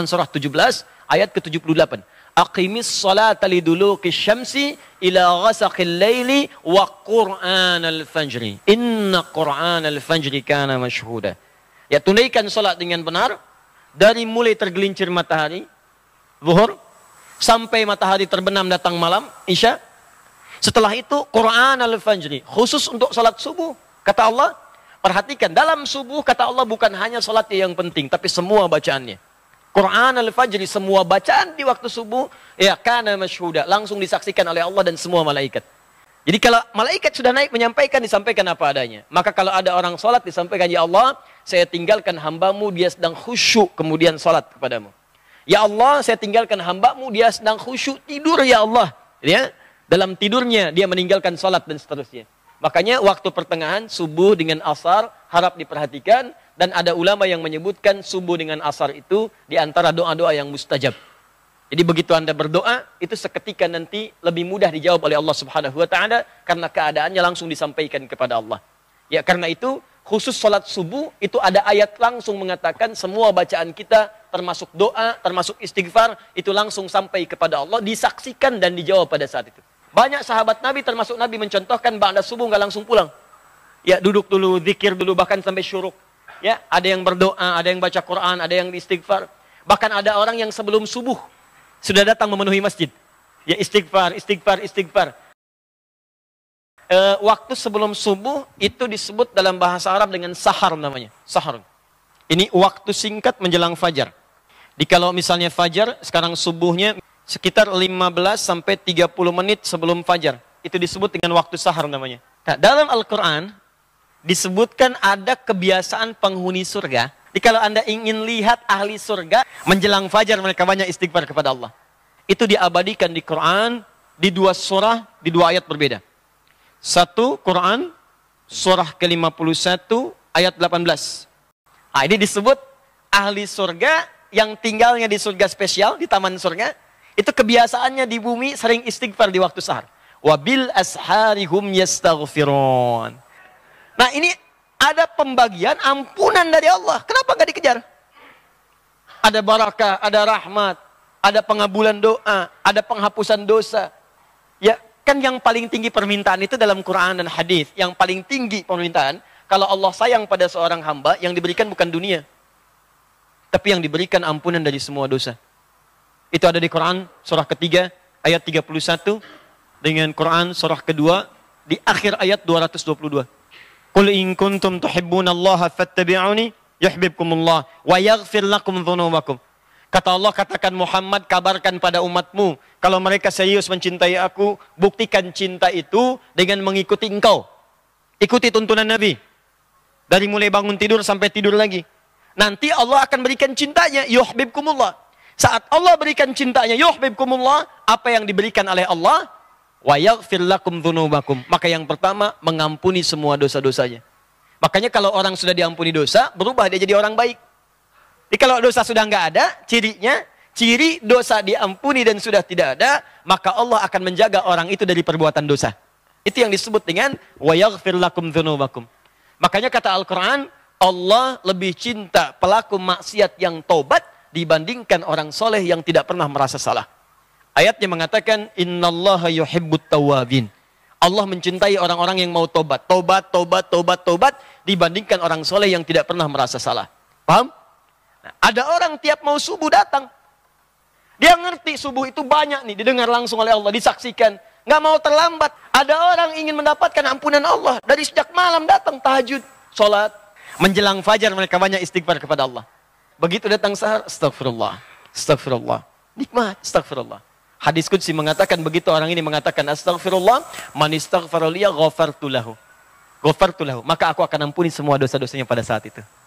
Quran surah 17 ayat ke-78. Aqimis salata liduluki syamsi ila ghasaqil laili wa qur'anal fajri. Inna qur'anal fajri kana mashhuda. Ya tunaikan salat dengan benar dari mulai tergelincir matahari zuhur sampai matahari terbenam datang malam isya. Setelah itu Quran al-Fajri khusus untuk salat subuh. Kata Allah, perhatikan dalam subuh kata Allah bukan hanya salat yang penting tapi semua bacaannya. Quran al-Fajri semua bacaan di waktu subuh ya karena masyhuda langsung disaksikan oleh Allah dan semua malaikat. Jadi kalau malaikat sudah naik menyampaikan disampaikan apa adanya. Maka kalau ada orang sholat disampaikan ya Allah saya tinggalkan hambamu dia sedang khusyuk kemudian sholat kepadamu. Ya Allah saya tinggalkan hambamu dia sedang khusyuk tidur ya Allah. Ya dalam tidurnya dia meninggalkan sholat dan seterusnya. Makanya waktu pertengahan subuh dengan asar harap diperhatikan dan ada ulama yang menyebutkan subuh dengan asar itu di antara doa-doa yang mustajab. Jadi begitu Anda berdoa, itu seketika nanti lebih mudah dijawab oleh Allah Subhanahu wa taala karena keadaannya langsung disampaikan kepada Allah. Ya, karena itu khusus salat subuh itu ada ayat langsung mengatakan semua bacaan kita termasuk doa, termasuk istighfar itu langsung sampai kepada Allah, disaksikan dan dijawab pada saat itu. Banyak sahabat Nabi termasuk Nabi mencontohkan ba'da subuh nggak langsung pulang. Ya, duduk dulu, zikir dulu bahkan sampai syuruk Ya, ada yang berdoa, ada yang baca Quran, ada yang istighfar. Bahkan ada orang yang sebelum subuh sudah datang memenuhi masjid. Ya istighfar, istighfar, istighfar. E, waktu sebelum subuh itu disebut dalam bahasa Arab dengan sahar namanya. Sahar. Ini waktu singkat menjelang fajar. Di kalau misalnya fajar, sekarang subuhnya sekitar 15 sampai 30 menit sebelum fajar. Itu disebut dengan waktu sahar namanya. Nah, dalam Al-Quran disebutkan ada kebiasaan penghuni surga. Jadi kalau Anda ingin lihat ahli surga, menjelang fajar mereka banyak istighfar kepada Allah. Itu diabadikan di Quran, di dua surah, di dua ayat berbeda. Satu, Quran, surah ke-51, ayat 18. Nah, ini disebut ahli surga yang tinggalnya di surga spesial, di taman surga. Itu kebiasaannya di bumi sering istighfar di waktu sahar. Wabil asharihum yastaghfirun. Nah ini ada pembagian ampunan dari Allah. Kenapa nggak dikejar? Ada barakah, ada rahmat, ada pengabulan doa, ada penghapusan dosa. Ya, kan yang paling tinggi permintaan itu dalam Quran dan hadis. Yang paling tinggi permintaan, kalau Allah sayang pada seorang hamba, yang diberikan bukan dunia. Tapi yang diberikan ampunan dari semua dosa. Itu ada di Quran surah ketiga ayat 31 dengan Quran surah kedua di akhir ayat 222. Qul in kuntum Allah fattabi'uni Allah wa yaghfir lakum dhunubakum. Kata Allah, katakan Muhammad, kabarkan pada umatmu. Kalau mereka serius mencintai aku, buktikan cinta itu dengan mengikuti engkau. Ikuti tuntunan Nabi. Dari mulai bangun tidur sampai tidur lagi. Nanti Allah akan berikan cintanya, Allah. Saat Allah berikan cintanya, Allah apa yang diberikan oleh Allah, Wa yaghfir lakum dzunubakum. Maka yang pertama mengampuni semua dosa-dosanya. Makanya kalau orang sudah diampuni dosa, berubah dia jadi orang baik. Jadi kalau dosa sudah nggak ada, cirinya ciri dosa diampuni dan sudah tidak ada, maka Allah akan menjaga orang itu dari perbuatan dosa. Itu yang disebut dengan wa yaghfir lakum dzunubakum. Makanya kata Al-Qur'an, Allah lebih cinta pelaku maksiat yang tobat dibandingkan orang soleh yang tidak pernah merasa salah. Ayatnya mengatakan innallaha yuhibbut tawabin. Allah mencintai orang-orang yang mau tobat. Tobat, tobat, tobat, tobat dibandingkan orang soleh yang tidak pernah merasa salah. Paham? Nah, ada orang tiap mau subuh datang. Dia ngerti subuh itu banyak nih, didengar langsung oleh Allah, disaksikan. Nggak mau terlambat. Ada orang ingin mendapatkan ampunan Allah. Dari sejak malam datang tahajud, sholat. Menjelang fajar mereka banyak istighfar kepada Allah. Begitu datang sahar, astagfirullah, astagfirullah. Nikmat, astagfirullah. Hadis Qudsi mengatakan begitu orang ini mengatakan astagfirullah man istaghfara liya ghafartu lahu. Ghafartu lahu. Maka aku akan ampuni semua dosa-dosanya pada saat itu.